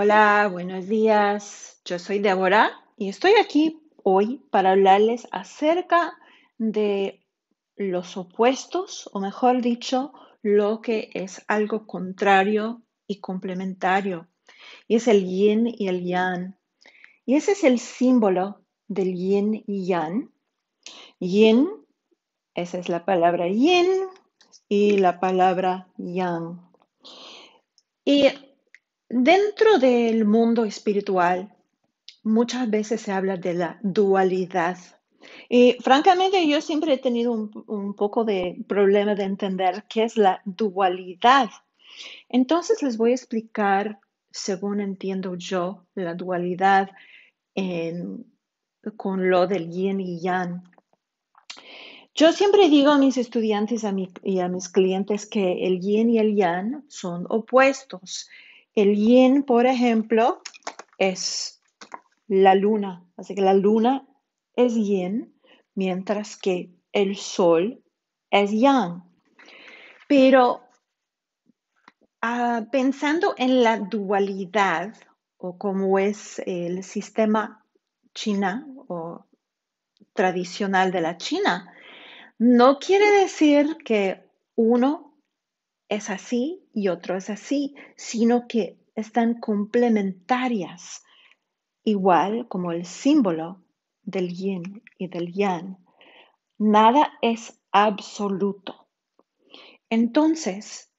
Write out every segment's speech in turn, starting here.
Hola, buenos días. Yo soy Débora y estoy aquí hoy para hablarles acerca de los opuestos, o mejor dicho, lo que es algo contrario y complementario. Y es el yin y el yang. Y ese es el símbolo del yin y yang. Yin, esa es la palabra yin y la palabra yang. Y Dentro del mundo espiritual, muchas veces se habla de la dualidad. Y francamente yo siempre he tenido un, poco de problema de entender qué es la dualidad. Entonces les voy a explicar, según entiendo yo, la dualidad con lo del yin y yang. Yo siempre digo a mis estudiantes y a mis clientes que el yin y el yang son opuestos. El yin, por ejemplo, es la luna. Así que la luna es yin, mientras que el sol es yang. Pero ah, pensando en la dualidad o como es el sistema china o tradicional de la China, no quiere decir que uno es así y otro es así, sino que están complementarias, igual como el símbolo del yin y del yang. Nada es absoluto. Entonces,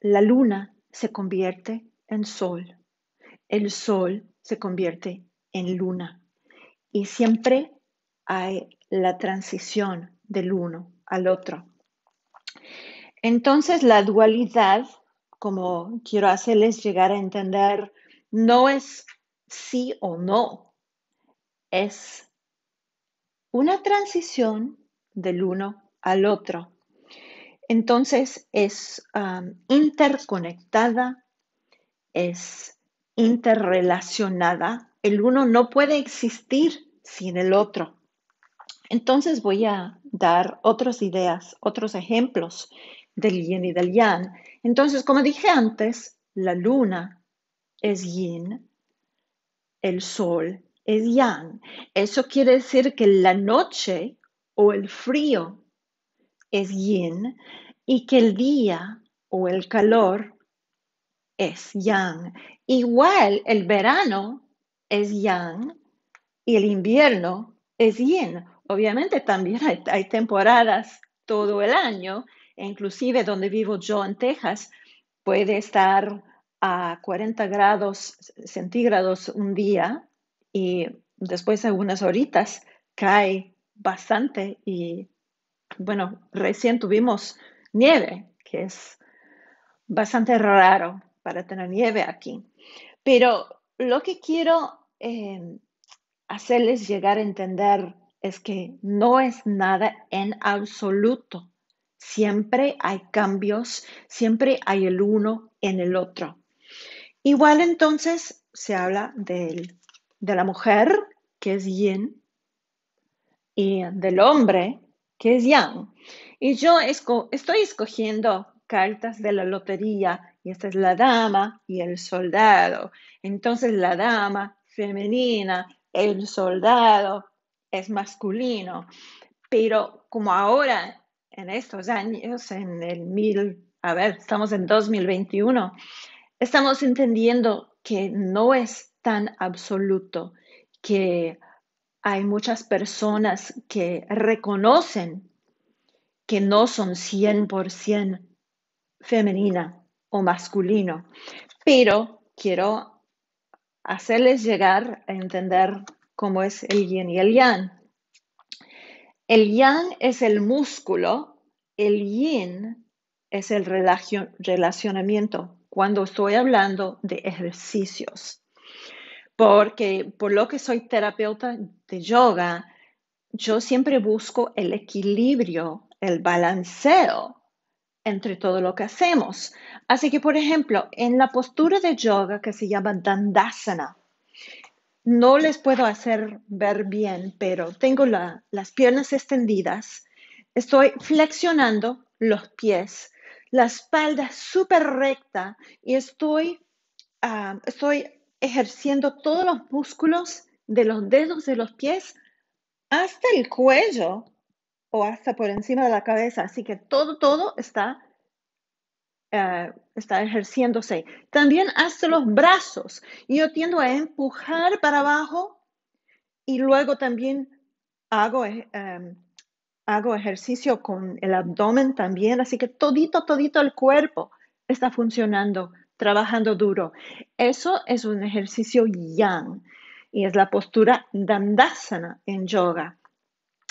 la luna se convierte en sol, el sol se convierte en luna y siempre hay la transición del uno al otro. Entonces la dualidad, como quiero hacerles llegar a entender, no es sí o no, es una transición del uno al otro. Entonces es um, interconectada, es interrelacionada. El uno no puede existir sin el otro. Entonces voy a dar otras ideas, otros ejemplos del yin y del yang. Entonces, como dije antes, la luna es yin, el sol es yang. Eso quiere decir que la noche o el frío es yin y que el día o el calor es yang. Igual el verano es yang y el invierno es yin. Obviamente también hay, hay temporadas todo el año Inclusive donde vivo yo en Texas puede estar a 40 grados centígrados un día y después de algunas horitas cae bastante y bueno, recién tuvimos nieve, que es bastante raro para tener nieve aquí. Pero lo que quiero em, hacerles llegar a entender es que no es nada en absoluto Siempre hay cambios, siempre hay el uno en el otro. Igual entonces se habla del, de la mujer, que es yin, y del hombre, que es yang. Y yo estoy escogiendo cartas de la lotería, y esta es la dama y el soldado. Entonces la dama femenina, el soldado es masculino. Pero como ahora en estos años, en el mil, a ver, estamos en 2021, estamos entendiendo que no es tan absoluto, que hay muchas personas que reconocen que no son 100% femenina o masculino, pero quiero hacerles llegar a entender cómo es el yin y el yang. El yang es el músculo, el yin es el relacionamiento cuando estoy hablando de ejercicios. Porque por lo que soy terapeuta de yoga, yo siempre busco el equilibrio, el balanceo entre todo lo que hacemos. Así que, por ejemplo, en la postura de yoga que se llama Dandasana, no les puedo hacer ver bien, pero tengo las piernas extendidas, estoy flexionando los pies, la espalda súper recta y estoy, ah, estoy ejerciendo todos los músculos de los dedos de los pies hasta el cuello o hasta por encima de la cabeza. Así que todo, todo está eh, está ejerciéndose. También hace los brazos. yo tiendo a empujar para abajo y luego también hago, eh, em, hago ejercicio con el abdomen también. Así que todito, todito el cuerpo está funcionando, trabajando duro. Eso es un ejercicio yang y es la postura dandasana en yoga.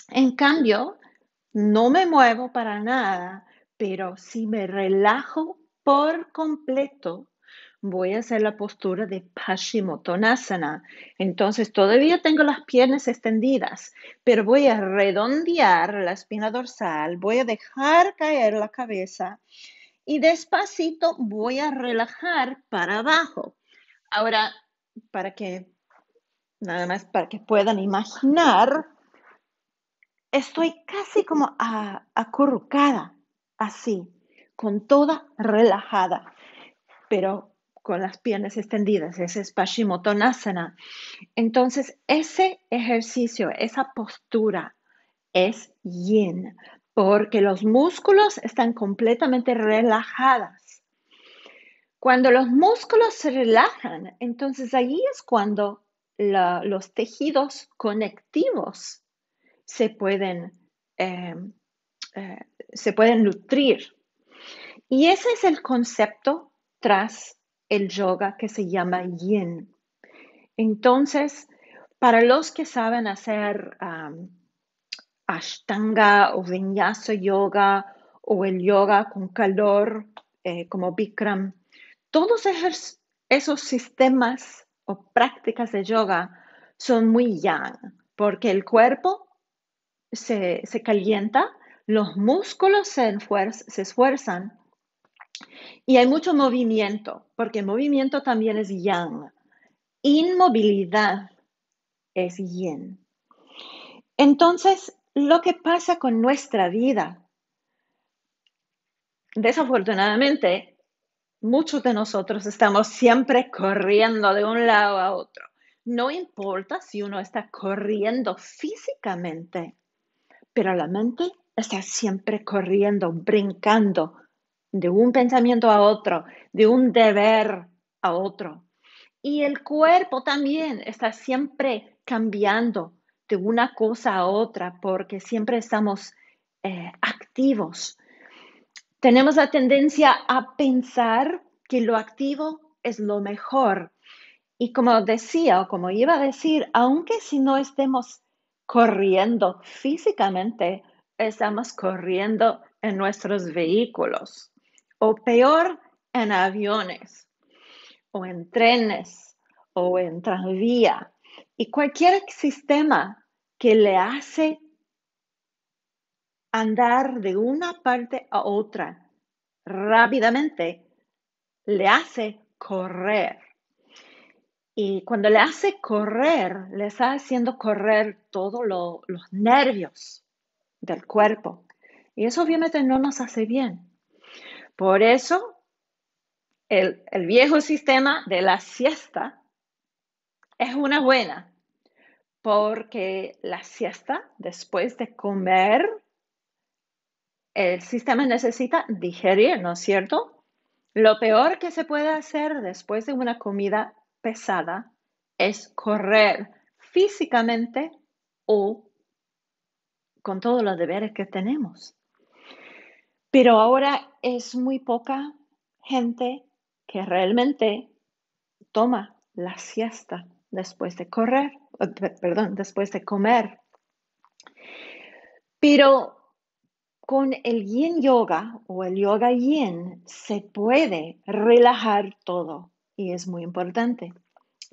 En cambio, no me muevo para nada pero si me relajo por completo, voy a hacer la postura de Paschimottanasana. Entonces todavía tengo las piernas extendidas, pero voy a redondear la espina dorsal, voy a dejar caer la cabeza y despacito voy a relajar para abajo. Ahora, para que nada más para que puedan imaginar, estoy casi como acurrucada así, con toda relajada, pero con las piernas extendidas, ese es Paschimottanasana. Entonces, ese ejercicio, esa postura es yin, porque los músculos están completamente relajadas. Cuando los músculos se relajan, entonces allí es cuando los tejidos conectivos se pueden eh, eh, se pueden nutrir. Y ese es el concepto tras el yoga que se llama yin. Entonces, para los que saben hacer ashtanga o vinyasa yoga o el yoga con calor eh, como Bikram, todos esos sistemas o prácticas de yoga son muy yang, porque el cuerpo se calienta los músculos se, esfuerzan, y hay mucho movimiento, porque movimiento también es yang. Inmovilidad es yin. Entonces, lo que pasa con nuestra vida, desafortunadamente, muchos de nosotros estamos siempre corriendo de un lado a otro. No importa si uno está corriendo físicamente, pero la mente está siempre corriendo, brincando de un pensamiento a otro, de un deber a otro. Y el cuerpo también está siempre cambiando de una cosa a otra porque siempre estamos eh, activos. Tenemos la tendencia a pensar que lo activo es lo mejor. Y como decía o como iba a decir, aunque si no estemos corriendo físicamente, estamos corriendo en nuestros vehículos o peor, en aviones o en trenes o en tranvía y cualquier sistema que le hace andar de una parte a otra rápidamente le hace correr. Y cuando le hace correr, le está haciendo correr todos los nervios del cuerpo. Y eso obviamente no nos hace bien. Por eso, el, el viejo sistema de la siesta es una buena, porque la siesta, después de comer, el sistema necesita digerir, ¿no es cierto? Lo peor que se puede hacer después de una comida pesada es correr físicamente o con todos los deberes que tenemos. Pero ahora es muy poca gente que realmente toma la siesta después de correr, eh, perdón, después de comer. Pero con el yin yoga o el yoga yin se puede relajar todo y es muy importante.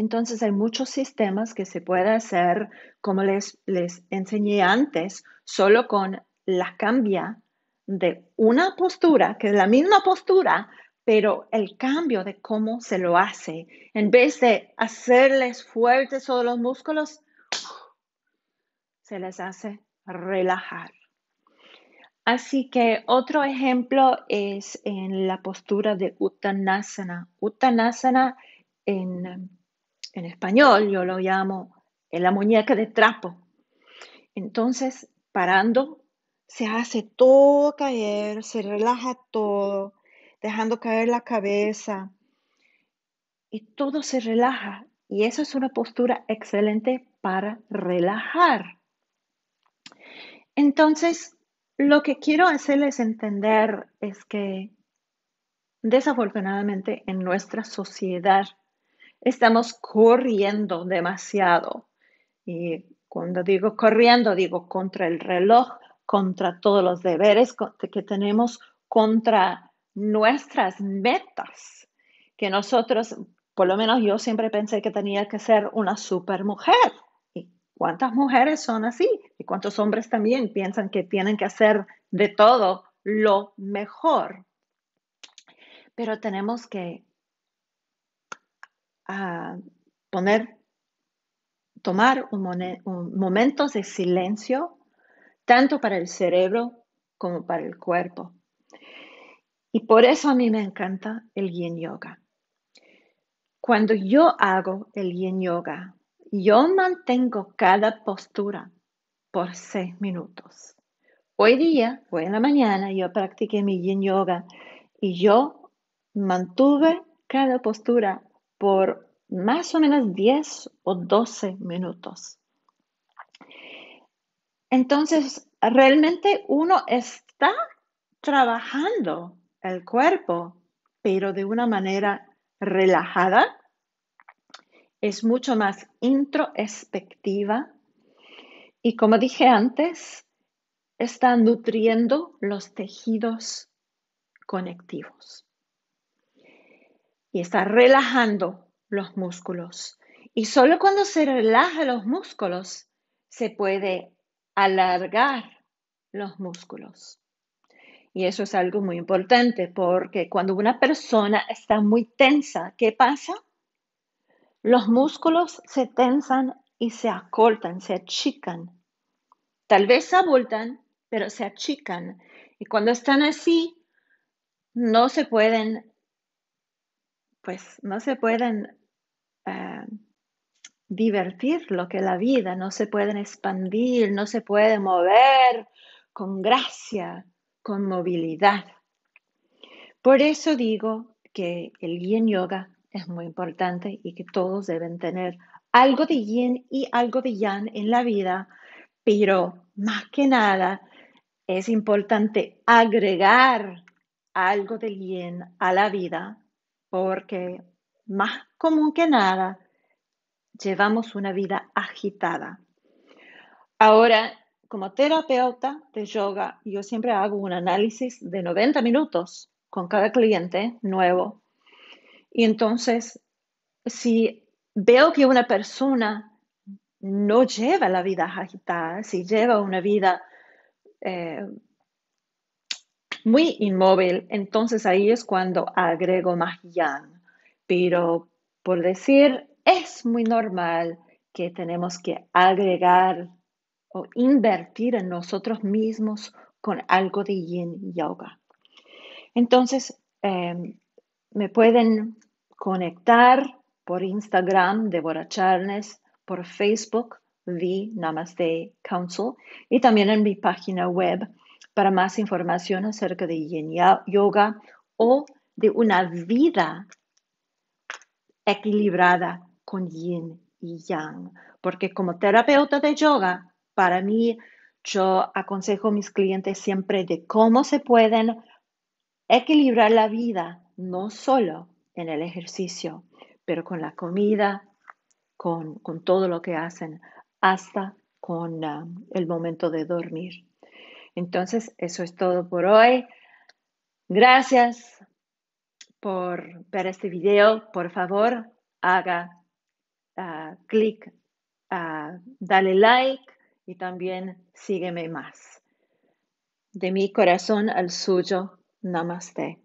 Entonces hay muchos sistemas que se puede hacer, como les, enseñé antes, solo con la cambia de una postura, que es la misma postura, pero el cambio de cómo se lo hace. En vez de hacerles fuertes todos los músculos, se les hace relajar. Así que otro ejemplo es en la postura de Uttanasana. Uttanasana en en español yo lo llamo la muñeca de trapo. Entonces, parando, se hace todo caer, se relaja todo, dejando caer la cabeza y todo se relaja. Y eso es una postura excelente para relajar. Entonces, lo que quiero hacerles entender es que desafortunadamente en nuestra sociedad estamos corriendo demasiado. Y cuando digo corriendo, digo contra el reloj, contra todos los deberes que tenemos, contra nuestras metas, que nosotros, por lo menos yo siempre pensé que tenía que ser una super mujer. ¿Y cuántas mujeres son así? ¿Y cuántos hombres también piensan que tienen que hacer de todo lo mejor? Pero tenemos que a poner, tomar momentos de silencio, tanto para el cerebro como para el cuerpo. Y por eso a mí me encanta el yin yoga. Cuando yo hago el yin yoga, yo mantengo cada postura por seis minutos. Hoy día, hoy en la mañana, yo practiqué mi yin yoga y yo mantuve cada postura por más o menos 10 o 12 minutos. Entonces, realmente uno está trabajando el cuerpo, pero de una manera relajada. Es mucho más introspectiva. Y como dije antes, está nutriendo los tejidos conectivos y está relajando los músculos. Y solo cuando se relaja los músculos se puede alargar los músculos. Y eso es algo muy importante porque cuando una persona está muy tensa, ¿qué pasa? Los músculos se tensan y se acortan, se achican. Tal vez se abultan, pero se achican. Y cuando están así, no se pueden pues no se pueden ah, divertir lo que la vida, no se pueden expandir, no se pueden mover con gracia, con movilidad. Por eso digo que el yin yoga es muy importante y que todos deben tener algo de yin y algo de yang en la vida, pero más que nada es importante agregar algo de yin a la vida porque más común que nada llevamos una vida agitada. Ahora, como terapeuta de yoga, yo siempre hago un análisis de 90 minutos con cada cliente nuevo. Y entonces, si veo que una persona no lleva la vida agitada, si lleva una vida eh, muy inmóvil, entonces ahí es cuando agrego más yang. Pero por decir, es muy normal que tenemos que agregar o invertir en nosotros mismos con algo de yin yoga. Entonces, em, me pueden conectar por Instagram, Deborah Charnes, por Facebook, The Namaste Council, y también en mi página web, para más información acerca de yin yoga o de una vida equilibrada con yin y yang, porque como terapeuta de yoga, para mí yo aconsejo a mis clientes siempre de cómo se pueden equilibrar la vida, no solo en el ejercicio, pero con la comida, con, todo lo que hacen, hasta con ah, el momento de dormir. Entonces, eso es todo por hoy. Gracias por ver este video. Por favor, haga ah, clic, ah, dale like y también sígueme más. De mi corazón al suyo, namaste.